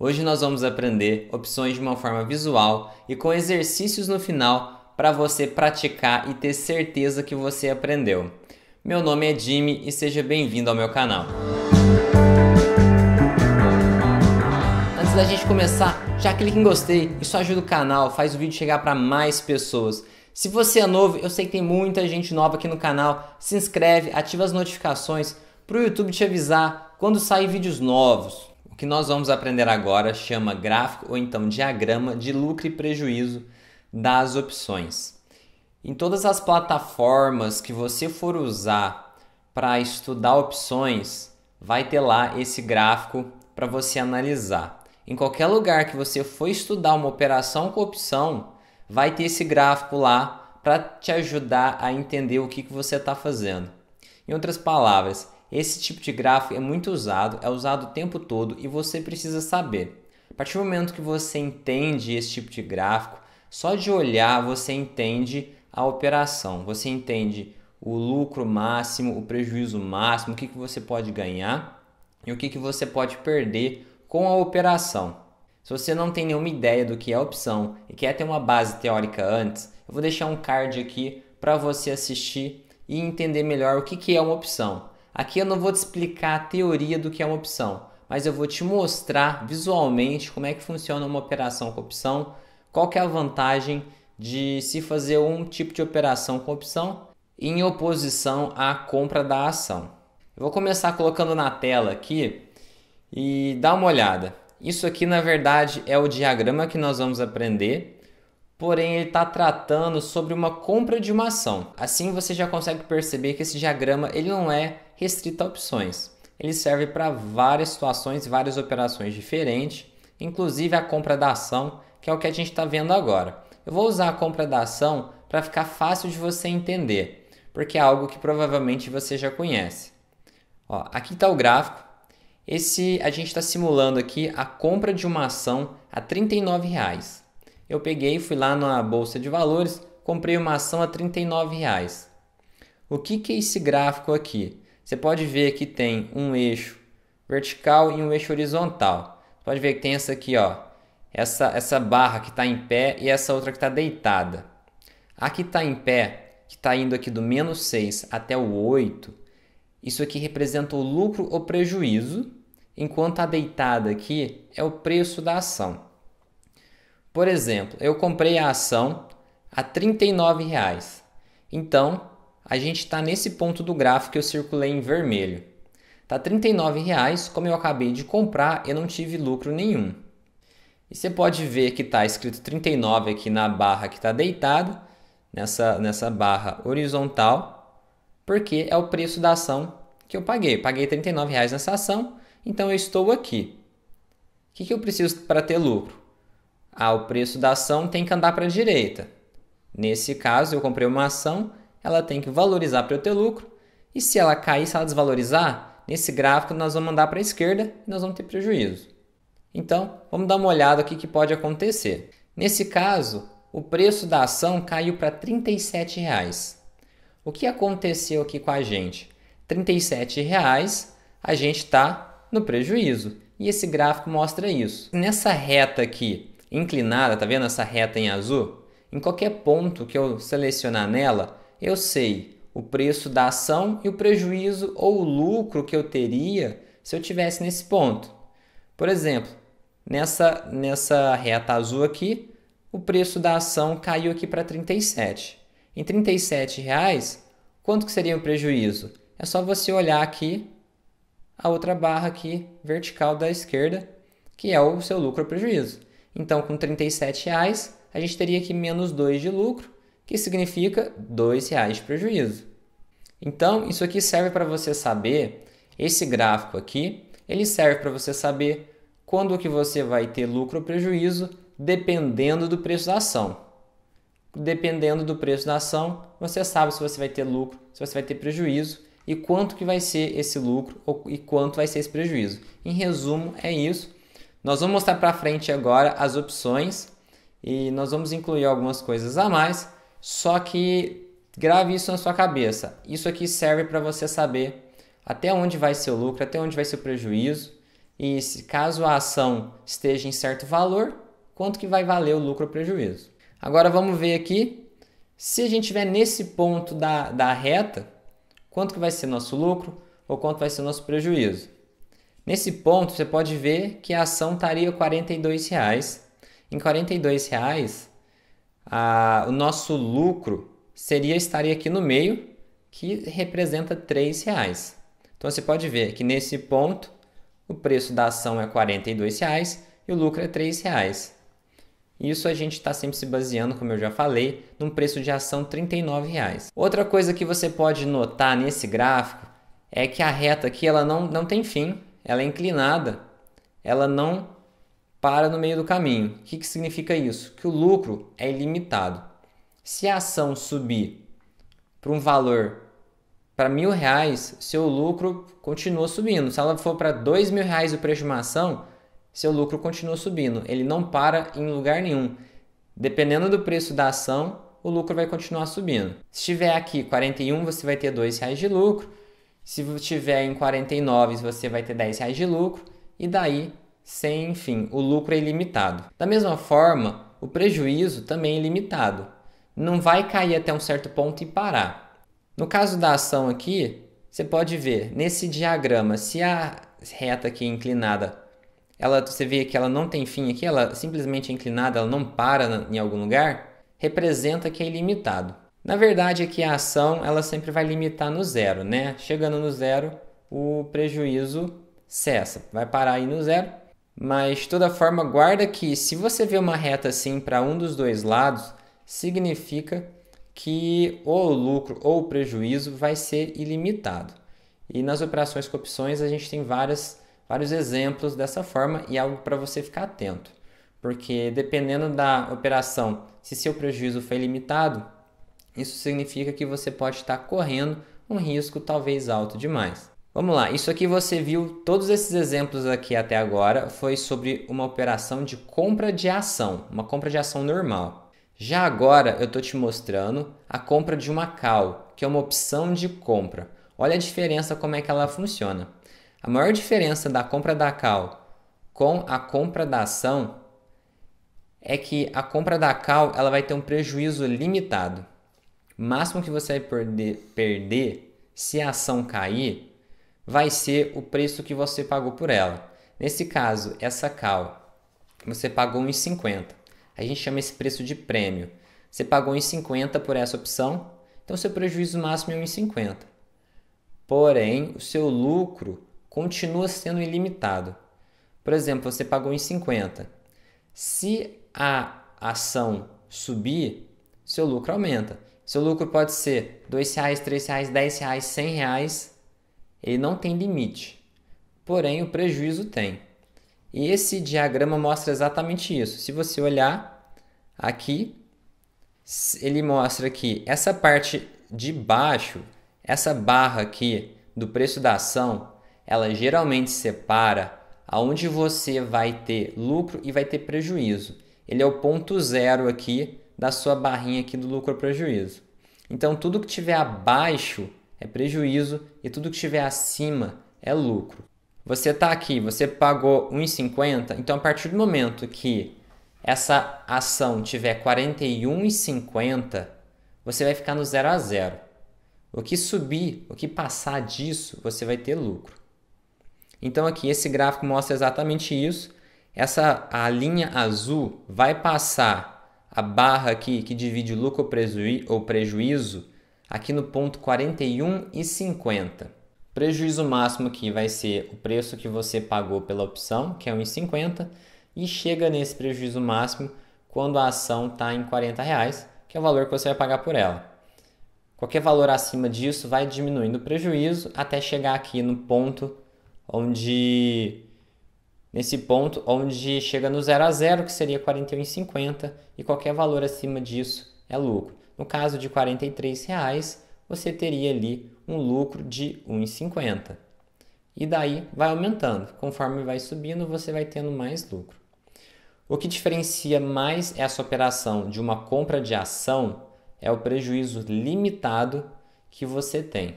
Hoje nós vamos aprender opções de uma forma visual e com exercícios no final para você praticar e ter certeza que você aprendeu. Meu nome é Jimmy e seja bem-vindo ao meu canal. Antes da gente começar, já clique em gostei, isso ajuda o canal, faz o vídeo chegar para mais pessoas. Se você é novo, eu sei que tem muita gente nova aqui no canal, se inscreve, ativa as notificações para o YouTube te avisar quando saem vídeos novos que nós vamos aprender agora chama gráfico ou então diagrama de lucro e prejuízo das opções. Em todas as plataformas que você for usar para estudar opções, vai ter lá esse gráfico para você analisar. Em qualquer lugar que você for estudar uma operação com opção, vai ter esse gráfico lá para te ajudar a entender o que, que você está fazendo. Em outras palavras, esse tipo de gráfico é muito usado, é usado o tempo todo e você precisa saber. A partir do momento que você entende esse tipo de gráfico, só de olhar você entende a operação, você entende o lucro máximo, o prejuízo máximo, o que, que você pode ganhar e o que, que você pode perder com a operação. Se você não tem nenhuma ideia do que é a opção e quer ter uma base teórica antes, eu vou deixar um card aqui para você assistir e entender melhor o que, que é uma opção. Aqui eu não vou te explicar a teoria do que é uma opção, mas eu vou te mostrar visualmente como é que funciona uma operação com opção, qual que é a vantagem de se fazer um tipo de operação com opção em oposição à compra da ação. Eu vou começar colocando na tela aqui e dá uma olhada. Isso aqui, na verdade, é o diagrama que nós vamos aprender porém ele está tratando sobre uma compra de uma ação. Assim você já consegue perceber que esse diagrama ele não é restrito a opções. Ele serve para várias situações, várias operações diferentes, inclusive a compra da ação, que é o que a gente está vendo agora. Eu vou usar a compra da ação para ficar fácil de você entender, porque é algo que provavelmente você já conhece. Ó, aqui está o gráfico. Esse a gente está simulando aqui a compra de uma ação a R$ 39,00 eu peguei, fui lá na bolsa de valores, comprei uma ação a 39 reais. O que, que é esse gráfico aqui? Você pode ver que tem um eixo vertical e um eixo horizontal. Você pode ver que tem essa aqui, ó, essa, essa barra que está em pé e essa outra que está deitada. A que está em pé, que está indo aqui do menos 6 até o 8, isso aqui representa o lucro ou prejuízo, enquanto a deitada aqui é o preço da ação. Por exemplo, eu comprei a ação a R$ 39,00. Então, a gente está nesse ponto do gráfico que eu circulei em vermelho. Está R$ 39,00, como eu acabei de comprar, eu não tive lucro nenhum. E você pode ver que está escrito 39 aqui na barra que está deitada, nessa, nessa barra horizontal, porque é o preço da ação que eu paguei. Paguei R$ 39,00 nessa ação, então eu estou aqui. O que, que eu preciso para ter lucro? ah, o preço da ação tem que andar para a direita. Nesse caso, eu comprei uma ação, ela tem que valorizar para eu ter lucro, e se ela cair, se ela desvalorizar, nesse gráfico nós vamos andar para a esquerda e nós vamos ter prejuízo. Então, vamos dar uma olhada aqui que pode acontecer. Nesse caso, o preço da ação caiu para R$ reais. O que aconteceu aqui com a gente? R$ reais, a gente está no prejuízo. E esse gráfico mostra isso. Nessa reta aqui, inclinada, tá vendo essa reta em azul? Em qualquer ponto que eu selecionar nela, eu sei o preço da ação e o prejuízo ou o lucro que eu teria se eu tivesse nesse ponto. Por exemplo, nessa, nessa reta azul aqui, o preço da ação caiu aqui para 37. Em 37 reais, quanto que seria o prejuízo? É só você olhar aqui a outra barra aqui vertical da esquerda, que é o seu lucro ou prejuízo. Então, com R$ 37,00, a gente teria aqui menos 2 de lucro, que significa R$ reais de prejuízo. Então, isso aqui serve para você saber, esse gráfico aqui, ele serve para você saber quando que você vai ter lucro ou prejuízo, dependendo do preço da ação. Dependendo do preço da ação, você sabe se você vai ter lucro, se você vai ter prejuízo e quanto que vai ser esse lucro e quanto vai ser esse prejuízo. Em resumo, é isso. Nós vamos mostrar para frente agora as opções e nós vamos incluir algumas coisas a mais, só que grave isso na sua cabeça. Isso aqui serve para você saber até onde vai seu lucro, até onde vai seu prejuízo e se caso a ação esteja em certo valor, quanto que vai valer o lucro ou prejuízo. Agora vamos ver aqui, se a gente estiver nesse ponto da, da reta, quanto que vai ser nosso lucro ou quanto vai ser nosso prejuízo. Nesse ponto, você pode ver que a ação estaria R$ reais Em R$ 42,00, a, o nosso lucro seria estaria aqui no meio, que representa R$ reais Então você pode ver que nesse ponto o preço da ação é R$ 42,00 e o lucro é R$ 3,00. Isso a gente está sempre se baseando, como eu já falei, num preço de ação R$ 39,00. Outra coisa que você pode notar nesse gráfico é que a reta aqui ela não, não tem fim, ela é inclinada, ela não para no meio do caminho. O que, que significa isso? Que o lucro é ilimitado. Se a ação subir para um valor para mil reais, seu lucro continua subindo. Se ela for para dois mil reais o preço de uma ação, seu lucro continua subindo. Ele não para em lugar nenhum. Dependendo do preço da ação, o lucro vai continuar subindo. Se estiver aqui 41, você vai ter dois reais de lucro. Se tiver em 49, você vai ter 10 reais de lucro e daí sem fim. O lucro é ilimitado. Da mesma forma, o prejuízo também é ilimitado. Não vai cair até um certo ponto e parar. No caso da ação aqui, você pode ver nesse diagrama se a reta aqui é inclinada, ela você vê que ela não tem fim aqui, ela simplesmente é inclinada, ela não para em algum lugar, representa que é ilimitado. Na verdade, aqui é a ação ela sempre vai limitar no zero, né? Chegando no zero, o prejuízo cessa, vai parar aí no zero. Mas, de toda forma, guarda que se você vê uma reta assim para um dos dois lados, significa que ou o lucro ou o prejuízo vai ser ilimitado. E nas operações com opções, a gente tem várias, vários exemplos dessa forma e algo para você ficar atento. Porque dependendo da operação, se seu prejuízo foi limitado, isso significa que você pode estar correndo um risco talvez alto demais. Vamos lá, isso aqui você viu, todos esses exemplos aqui até agora foi sobre uma operação de compra de ação, uma compra de ação normal. Já agora eu estou te mostrando a compra de uma call, que é uma opção de compra. Olha a diferença como é que ela funciona. A maior diferença da compra da call com a compra da ação é que a compra da call ela vai ter um prejuízo limitado máximo que você vai perder, perder se a ação cair vai ser o preço que você pagou por ela. Nesse caso, essa cal, você pagou 1,50. A gente chama esse preço de prêmio. Você pagou 1,50 por essa opção, então seu prejuízo máximo é 1,50. Porém, o seu lucro continua sendo ilimitado. Por exemplo, você pagou 1,50. Se a ação subir, seu lucro aumenta. Seu lucro pode ser R$ 2,00, R$ 3,00, R$ 10,00, R$ reais. Ele não tem limite. Porém, o prejuízo tem. E esse diagrama mostra exatamente isso. Se você olhar aqui, ele mostra que essa parte de baixo, essa barra aqui do preço da ação, ela geralmente separa aonde você vai ter lucro e vai ter prejuízo. Ele é o ponto zero aqui da sua barrinha aqui do lucro ou prejuízo. Então, tudo que tiver abaixo é prejuízo e tudo que tiver acima é lucro. Você está aqui, você pagou 1,50, então a partir do momento que essa ação tiver 41,50, você vai ficar no zero a zero. O que subir, o que passar disso, você vai ter lucro. Então aqui esse gráfico mostra exatamente isso. Essa a linha azul vai passar a barra aqui que divide lucro ou prejuízo, aqui no ponto 41,50. Prejuízo máximo aqui vai ser o preço que você pagou pela opção, que é 1,50, e chega nesse prejuízo máximo quando a ação está em 40 reais, que é o valor que você vai pagar por ela. Qualquer valor acima disso vai diminuindo o prejuízo até chegar aqui no ponto onde nesse ponto onde chega no 0 a 0, que seria 41,50, e qualquer valor acima disso é lucro. No caso de R$ 43,00, você teria ali um lucro de 1,50. E daí vai aumentando. Conforme vai subindo, você vai tendo mais lucro. O que diferencia mais essa operação de uma compra de ação é o prejuízo limitado que você tem.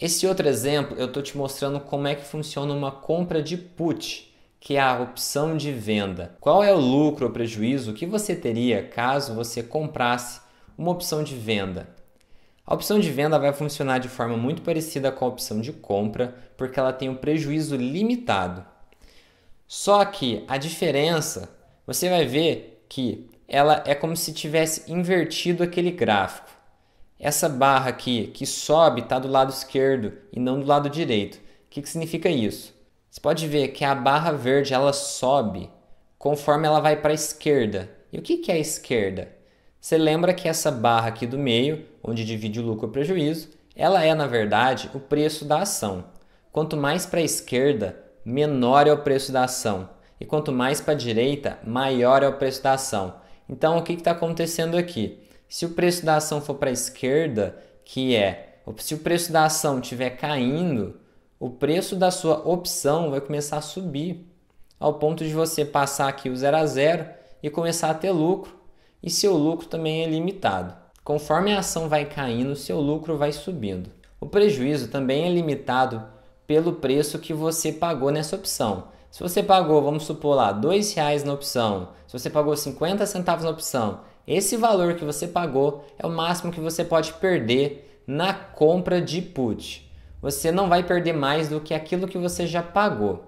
Esse outro exemplo, eu estou te mostrando como é que funciona uma compra de put, que é a opção de venda. Qual é o lucro ou prejuízo que você teria caso você comprasse uma opção de venda? A opção de venda vai funcionar de forma muito parecida com a opção de compra, porque ela tem um prejuízo limitado. Só que a diferença, você vai ver que ela é como se tivesse invertido aquele gráfico. Essa barra aqui que sobe está do lado esquerdo e não do lado direito. O que, que significa isso? Você pode ver que a barra verde ela sobe conforme ela vai para a esquerda. E o que, que é a esquerda? Você lembra que essa barra aqui do meio, onde divide o lucro e o prejuízo, ela é, na verdade, o preço da ação. Quanto mais para a esquerda, menor é o preço da ação. E quanto mais para a direita, maior é o preço da ação. Então, o que está acontecendo aqui? Se o preço da ação for para a esquerda, que é, se o preço da ação estiver caindo, o preço da sua opção vai começar a subir, ao ponto de você passar aqui o zero a zero e começar a ter lucro, e seu lucro também é limitado. Conforme a ação vai caindo, seu lucro vai subindo. O prejuízo também é limitado pelo preço que você pagou nessa opção. Se você pagou, vamos supor lá, R$ reais na opção, se você pagou 50 centavos na opção, esse valor que você pagou é o máximo que você pode perder na compra de put você não vai perder mais do que aquilo que você já pagou.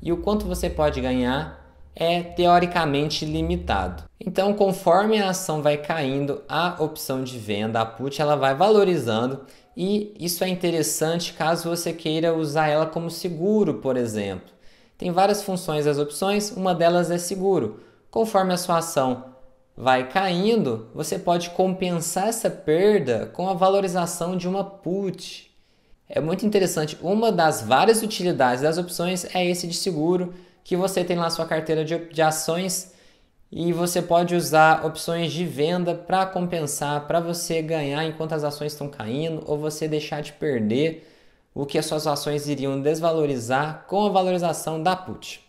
E o quanto você pode ganhar é teoricamente limitado. Então, conforme a ação vai caindo, a opção de venda, a put, ela vai valorizando e isso é interessante caso você queira usar ela como seguro, por exemplo. Tem várias funções as opções, uma delas é seguro. Conforme a sua ação vai caindo, você pode compensar essa perda com a valorização de uma put. É muito interessante. Uma das várias utilidades das opções é esse de seguro, que você tem lá sua carteira de, de ações e você pode usar opções de venda para compensar, para você ganhar enquanto as ações estão caindo ou você deixar de perder o que as suas ações iriam desvalorizar com a valorização da put.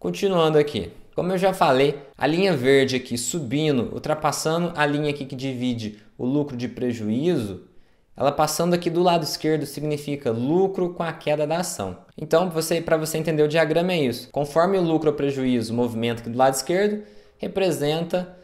Continuando aqui, como eu já falei, a linha verde aqui subindo, ultrapassando a linha aqui que divide o lucro de prejuízo, ela passando aqui do lado esquerdo significa lucro com a queda da ação. Então, para você entender o diagrama é isso. Conforme o lucro ou prejuízo, o movimento aqui do lado esquerdo representa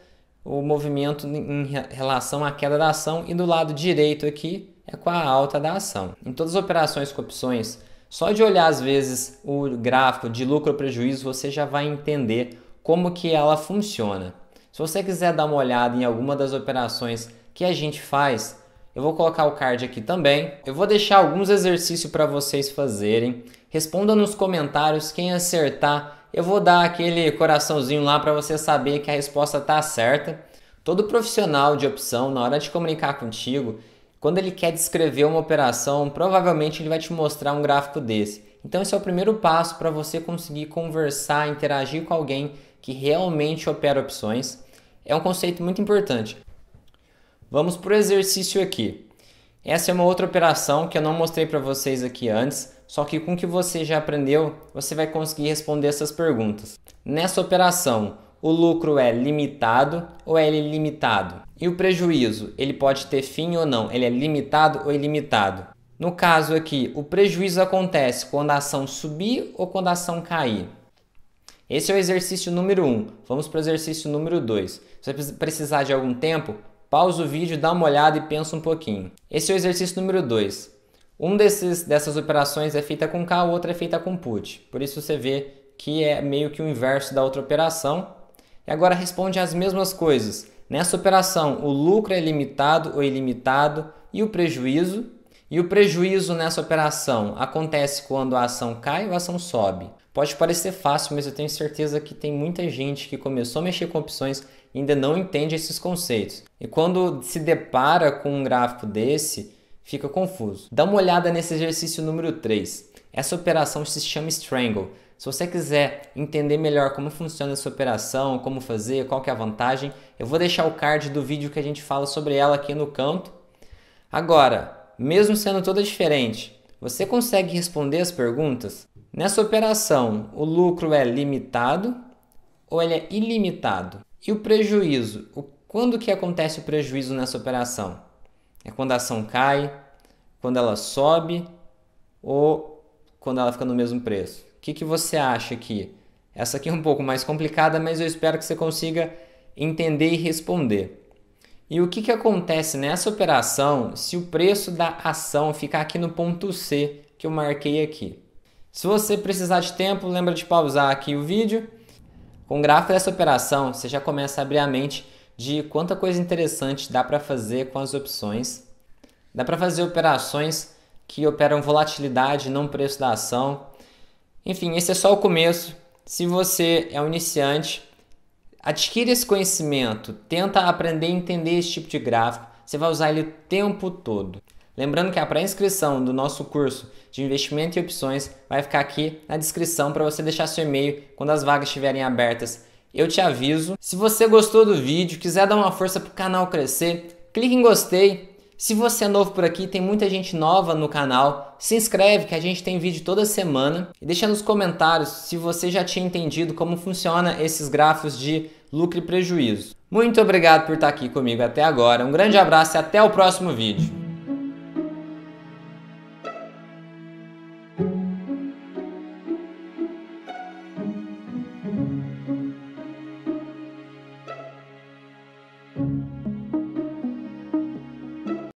o movimento em relação à queda da ação e do lado direito aqui é com a alta da ação. Em todas as operações com opções, só de olhar às vezes o gráfico de lucro ou prejuízo, você já vai entender como que ela funciona. Se você quiser dar uma olhada em alguma das operações que a gente faz, eu vou colocar o card aqui também. Eu vou deixar alguns exercícios para vocês fazerem. Responda nos comentários quem acertar. Eu vou dar aquele coraçãozinho lá para você saber que a resposta tá certa. Todo profissional de opção, na hora de comunicar contigo, quando ele quer descrever uma operação, provavelmente ele vai te mostrar um gráfico desse. Então esse é o primeiro passo para você conseguir conversar, interagir com alguém que realmente opera opções. É um conceito muito importante. Vamos para o exercício aqui. Essa é uma outra operação que eu não mostrei para vocês aqui antes, só que com o que você já aprendeu, você vai conseguir responder essas perguntas. Nessa operação, o lucro é limitado ou é ilimitado? E o prejuízo, ele pode ter fim ou não? Ele é limitado ou ilimitado? No caso aqui, o prejuízo acontece quando a ação subir ou quando a ação cair. Esse é o exercício número 1. Um. Vamos para o exercício número 2. Se você precisar de algum tempo, pausa o vídeo, dá uma olhada e pensa um pouquinho. Esse é o exercício número 2. Um desses, dessas operações é feita com K, a outra é feita com put. Por isso você vê que é meio que o inverso da outra operação. E agora responde as mesmas coisas. Nessa operação, o lucro é limitado ou ilimitado e o prejuízo. E o prejuízo nessa operação acontece quando a ação cai ou a ação sobe. Pode parecer fácil, mas eu tenho certeza que tem muita gente que começou a mexer com opções ainda não entende esses conceitos. E quando se depara com um gráfico desse, fica confuso. Dá uma olhada nesse exercício número 3. Essa operação se chama strangle. Se você quiser entender melhor como funciona essa operação, como fazer, qual que é a vantagem, eu vou deixar o card do vídeo que a gente fala sobre ela aqui no canto. Agora, mesmo sendo toda diferente, você consegue responder as perguntas? Nessa operação, o lucro é limitado ou ele é ilimitado? E o prejuízo? O, quando que acontece o prejuízo nessa operação? É quando a ação cai, quando ela sobe ou quando ela fica no mesmo preço? O que, que você acha aqui? Essa aqui é um pouco mais complicada, mas eu espero que você consiga entender e responder. E o que, que acontece nessa operação se o preço da ação ficar aqui no ponto C que eu marquei aqui? Se você precisar de tempo, lembra de pausar aqui o vídeo com o gráfico dessa operação, você já começa a abrir a mente de quanta coisa interessante dá para fazer com as opções. Dá para fazer operações que operam volatilidade, não preço da ação. Enfim, esse é só o começo. Se você é um iniciante, adquire esse conhecimento, tenta aprender a entender esse tipo de gráfico. Você vai usar ele o tempo todo. Lembrando que a pré-inscrição do nosso curso de investimento e opções vai ficar aqui na descrição para você deixar seu e-mail quando as vagas estiverem abertas. Eu te aviso. Se você gostou do vídeo, quiser dar uma força para o canal crescer, clique em gostei. Se você é novo por aqui, tem muita gente nova no canal, se inscreve que a gente tem vídeo toda semana. E deixa nos comentários se você já tinha entendido como funciona esses gráficos de lucro e prejuízo. Muito obrigado por estar aqui comigo até agora. Um grande abraço e até o próximo vídeo.